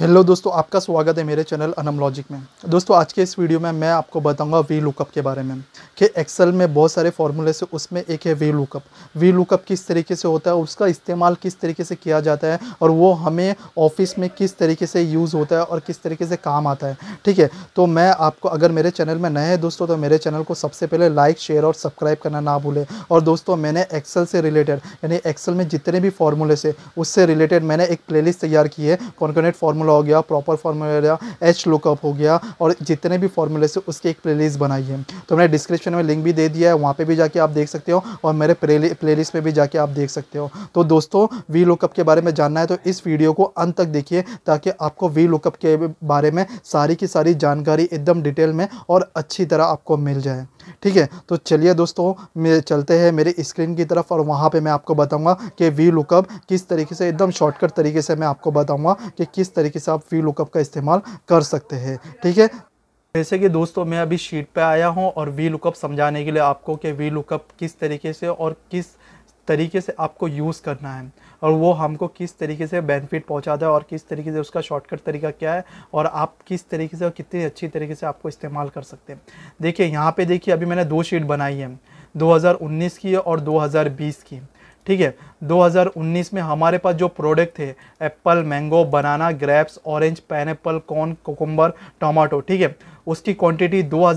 hello दोस्तों आपका स्वागत है मेरे चैनल अनम लॉजिक में दोस्तों आज के इस वीडियो में मैं आपको बताऊंगा वी लुकअप के बारे में कि एक्सेल में बहुत सारे फार्मूले से उसमें एक है वी लुकअप वी लुकअप किस तरीके से होता है उसका इस्तेमाल किस तरीके से किया जाता है और वो हमें ऑफिस में किस तरीके से यूज़ होता है और किस तरीके से काम आता है ठीक है तो मैं आपको अगर मेरे चैनल में नए हैं दोस्तों तो मेरे चैनल को सबसे पहले लाइक शेयर और सब्सक्राइब करना ना भूलें और दोस्तों मैंने एक्सेल से रिलेटेड यानी एक्सेल में जितने भी फार्मूले से उससे रिलेटेड मैंने एक प्ले तैयार की है कॉन्कोनेट फार्मूला फार्मूला हो गया प्रॉपर फार्मूला हो गया एच लुकअप हो गया और जितने भी फार्मूले से उसकी एक प्लेलिस्ट बनाई है तो मैंने डिस्क्रिप्शन में लिंक भी दे दिया है वहाँ पर भी जाके आप देख सकते हो और मेरे प्ले लिस्ट भी जाके आप देख सकते हो तो दोस्तों वी लुकअप के बारे में जानना है तो इस वीडियो को अंत तक देखिए ताकि आपको वी लुकअप के बारे में सारी की सारी जानकारी एकदम डिटेल में और अच्छी तरह आपको मिल जाए ठीक है तो चलिए दोस्तों मैं चलते हैं मेरे स्क्रीन की तरफ और वहाँ पे मैं आपको बताऊँगा कि वी लुकअप किस तरीके से एकदम शॉर्टकट तरीके से मैं आपको बताऊँगा कि किस तरीके से आप वी लुकअप का इस्तेमाल कर सकते हैं ठीक है जैसे कि दोस्तों मैं अभी शीट पे आया हूँ और वी लुकअप समझाने के लिए आपको कि वी लुकअप किस तरीके से और किस तरीके से आपको यूज़ करना है और वो हमको किस तरीके से बेनिफिट पहुंचाता है और किस तरीके से उसका शॉर्टकट तरीका क्या है और आप किस तरीके से और कितनी अच्छी तरीके से आपको इस्तेमाल कर सकते हैं देखिए यहाँ पे देखिए अभी मैंने दो शीट बनाई है 2019 की और 2020 की ठीक है 2019 में हमारे पास जो प्रोडक्ट थे apple mango banana grapes orange pine corn cucumber tomato ठीक है उसकी क्वान्टिटी दो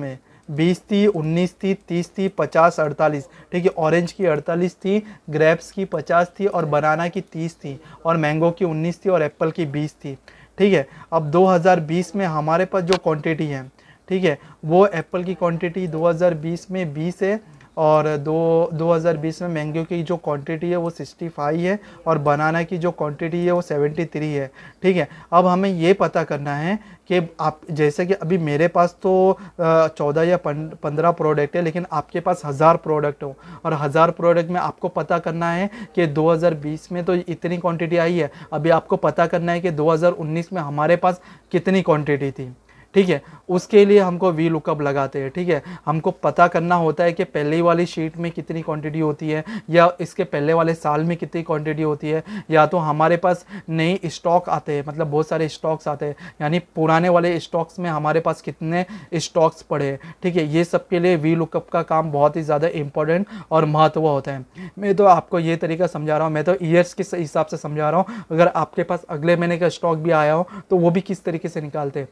में बीस थी उन्नीस थी तीस थी पचास अड़तालीस ठीक है ऑरेंज की अड़तालीस थी ग्रेप्स की पचास थी और बनाना की तीस थी और मैंगो की उन्नीस थी और एप्पल की बीस थी ठीक है अब 2020 में हमारे पास जो क्वांटिटी है ठीक है वो एप्पल की क्वांटिटी 2020 में 20 है और दो 2020 में मैंगो की जो क्वांटिटी है वो 65 है और बनाना की जो क्वांटिटी है वो 73 है ठीक है अब हमें ये पता करना है कि आप जैसे कि अभी मेरे पास तो चौदह या पंद्रह प्रोडक्ट है लेकिन आपके पास हज़ार प्रोडक्ट हो और हज़ार प्रोडक्ट में आपको पता करना है कि 2020 में तो इतनी क्वांटिटी आई है अभी आपको पता करना है कि 2019 में हमारे पास कितनी क्वांटिटी थी ठीक है उसके लिए हमको वी लुकअप लगाते हैं ठीक है हमको पता करना होता है कि पहले वाली शीट में कितनी क्वांटिटी होती है या इसके पहले वाले साल में कितनी क्वांटिटी होती है या तो हमारे पास नए स्टॉक आते हैं मतलब बहुत सारे स्टॉक्स आते हैं यानी पुराने वाले स्टॉक्स में हमारे पास कितने स्टॉक्स पड़े ठीक है ये सब के लिए वी लुकअप का काम बहुत ही ज़्यादा इंपॉर्टेंट और महत्व होता है मैं तो आपको ये तरीका समझा रहा हूँ मैं तो ईयर्स के हिसाब से समझा रहा हूँ अगर आपके पास अगले महीने का स्टॉक भी आया हो तो वो भी किस तरीके से निकालते हैं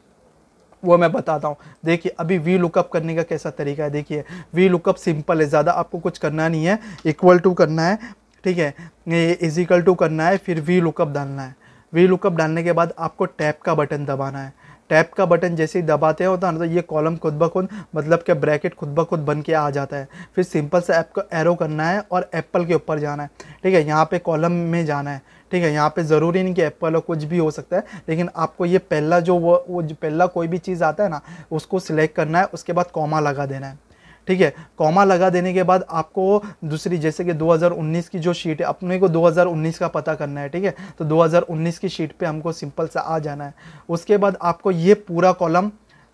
वो मैं बताता हूँ देखिए अभी वी लुकअप करने का कैसा तरीका है देखिए वी लुकअप सिंपल है ज़्यादा आपको कुछ करना नहीं है इक्वल टू करना है ठीक है इजिकल टू करना है फिर वी लुकअप डालना है वी लुकअप डालने के बाद आपको टैप का बटन दबाना है टैप का बटन जैसे ही दबाते हो तो ये कॉलम खुद ब खुद मतलब कि ब्रैकेट खुद ब खुद बन के आ जाता है फिर सिंपल से ऐप को एरो करना है और एप्पल के ऊपर जाना है ठीक है यहाँ पे कॉलम में जाना है ठीक है यहाँ पे ज़रूरी नहीं कि एप्पल और कुछ भी हो सकता है लेकिन आपको ये पहला जो वो वो जो पहला कोई भी चीज़ आता है ना उसको सिलेक्ट करना है उसके बाद कॉमा लगा देना है ठीक है कॉमा लगा देने के बाद आपको दूसरी जैसे कि 2019 की जो शीट है अपने को 2019 का पता करना है ठीक है तो 2019 की शीट पे हमको सिंपल सा आ जाना है उसके बाद आपको ये पूरा कॉलम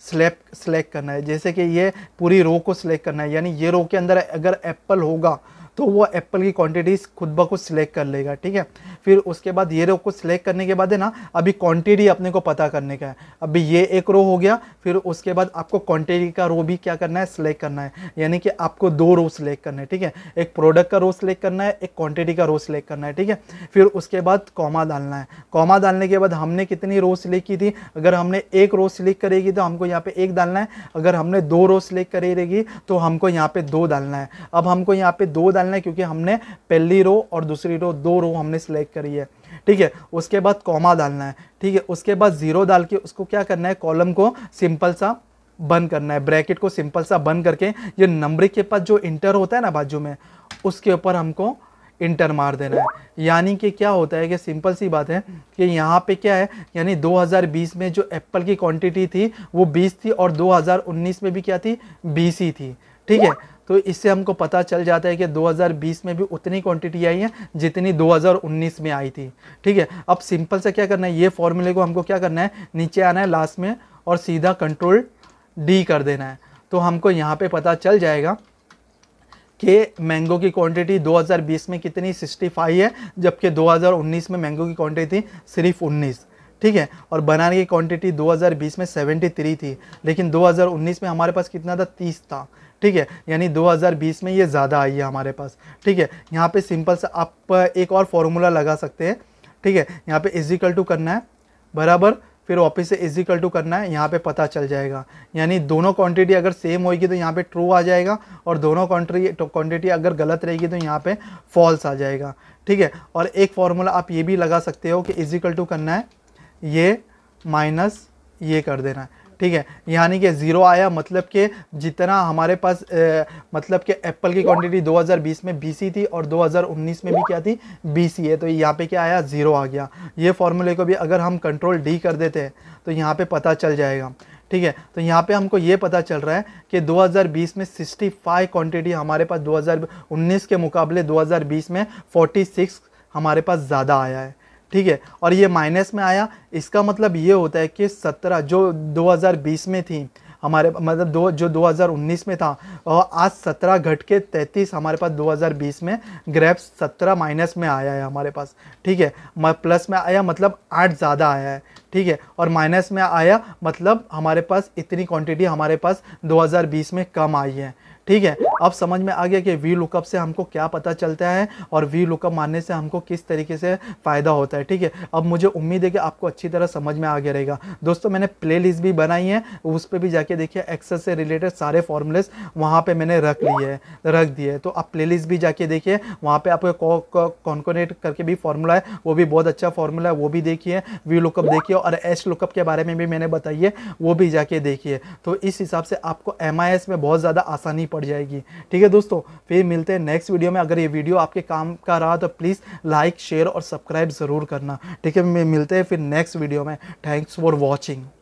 स्लेप सेलेक्ट करना है जैसे कि ये पूरी रो को सिलेक्ट करना है यानी ये रो के अंदर अगर एप्पल होगा तो वो एप्पल की क्वांटिटीज़ खुद ब खुद सिलेक्ट कर लेगा ठीक है फिर उसके बाद ये रो को सिलेक्ट करने के बाद है ना अभी क्वांटिटी अपने को पता करने का है अभी ये एक रो हो गया फिर उसके बाद आपको क्वांटिटी का रो भी क्या करना है सिलेक्ट करना है यानी कि आपको दो रो सिलेक्ट करना है ठीक है एक प्रोडक्ट का रो सिलेक्ट करना है एक क्वांटिटी का रो सिलेक्ट करना है ठीक है फिर उसके बाद कॉमा डालना है कॉमा डालने के बाद हमने कितनी रो सिलेक्ट की थी अगर हमने एक रो सिलेक्ट करेगी तो हमको यहाँ पे एक डालना है अगर हमने दो रो सिलेक्ट करेगी तो हमको यहाँ पे दो डालना है अब हमको यहाँ पे दो डालना है क्योंकि हमने पहली रो और दूसरी रो दो रो हमने सिलेक्ट करी है ठीक है उसके बाद कॉमा डालना है ठीक है उसके बाद ज़ीरो डाल के उसको क्या करना है कॉलम को सिंपल सा बंद करना है ब्रैकेट को सिंपल सा बंद करके ये नंबरिंग के पास जो इंटर होता है ना बाजू में उसके ऊपर हमको इंटर मार देना है यानी कि क्या होता है कि सिंपल सी बात है कि यहाँ पे क्या है यानी 2020 में जो एप्पल की क्वांटिटी थी वो 20 थी और 2019 में भी क्या थी 20 ही थी ठीक है तो इससे हमको पता चल जाता है कि 2020 में भी उतनी क्वांटिटी आई है जितनी 2019 में आई थी ठीक है अब सिंपल से क्या करना है ये फॉर्मूले को हमको क्या करना है नीचे आना है लास्ट में और सीधा कंट्रोल डी कर देना है तो हमको यहाँ पे पता चल जाएगा कि मैंगो की क्वांटिटी 2020 में कितनी 65 है जबकि 2019 में मैंगो की क्वांटिटी थी सिर्फ उन्नीस ठीक है और बनाने की क्वांटिटी 2020 में 73 थी लेकिन 2019 में हमारे पास कितना था 30 था ठीक है यानी 2020 में ये ज़्यादा आई है हमारे पास ठीक है यहाँ पे सिंपल सा आप एक और फॉर्मूला लगा सकते हैं ठीक है यहाँ पे इजिकल टू करना है बराबर फिर वापस से इजिकल टू करना है यहाँ पे पता चल जाएगा यानी दोनों क्वांटिटी अगर सेम होगी तो यहाँ पे ट्रू आ जाएगा और दोनों क्वान्टिटी अगर गलत रहेगी तो यहाँ पे फॉल्स आ जाएगा ठीक है और एक फार्मूला आप ये भी लगा सकते हो कि इजिकल टू करना है ये माइनस ये कर देना है ठीक है यानी कि ज़ीरो आया मतलब कि जितना हमारे पास ए, मतलब कि एप्पल की क्वांटिटी 2020 में बी थी और 2019 में भी क्या थी बी है तो यहाँ पे क्या आया ज़ीरो आ गया ये फॉर्मूले को भी अगर हम कंट्रोल डी कर देते हैं तो यहाँ पे पता चल जाएगा ठीक है तो यहाँ पे हमको ये पता चल रहा है कि 2020 में 65 क्वांटिटी हमारे पास 2019 के मुकाबले 2020 में 46 हमारे पास ज़्यादा आया है ठीक है और ये माइनस में आया इसका मतलब ये होता है कि सत्रह जो 2020 में थी हमारे मतलब दो जो 2019 में था और आज 17 घट के 33 हमारे पास 2020 में ग्रेप्स 17 माइनस में आया है हमारे पास ठीक है प्लस में आया मतलब आठ ज़्यादा आया है ठीक है और माइनस में आया मतलब हमारे पास इतनी क्वांटिटी हमारे पास 2020 में कम आई है ठीक है अब समझ में आ गया कि वी लुकअप से हमको क्या पता चलता है और वी लुकअप मानने से हमको किस तरीके से फ़ायदा होता है ठीक है अब मुझे उम्मीद है कि आपको अच्छी तरह समझ में आ गया रहेगा दोस्तों मैंने प्ले लिस्ट भी बनाई है उस पर भी जाके देखिए एक्सेस से रिलेटेड सारे फॉर्मूलेस वहाँ पर मैंने रख लिए है रख दिए तो आप प्ले लिस्ट भी जाके देखिए वहाँ पर आप कॉन्कोनेट करके भी फॉर्मूला है वो भी बहुत अच्छा फॉर्मूला है वो भी देखिए वी लुकअप देखिए और एच लुकअप के बारे में भी मैंने बताइए वो भी जाके देखिए तो इस हिसाब से आपको एम में बहुत ज़्यादा आसानी पड़ जाएगी ठीक है दोस्तों फिर मिलते हैं नेक्स्ट वीडियो में अगर ये वीडियो आपके काम का रहा तो प्लीज़ लाइक शेयर और सब्सक्राइब ज़रूर करना ठीक है मिलते हैं फिर नेक्स्ट वीडियो में थैंक्स फॉर वॉचिंग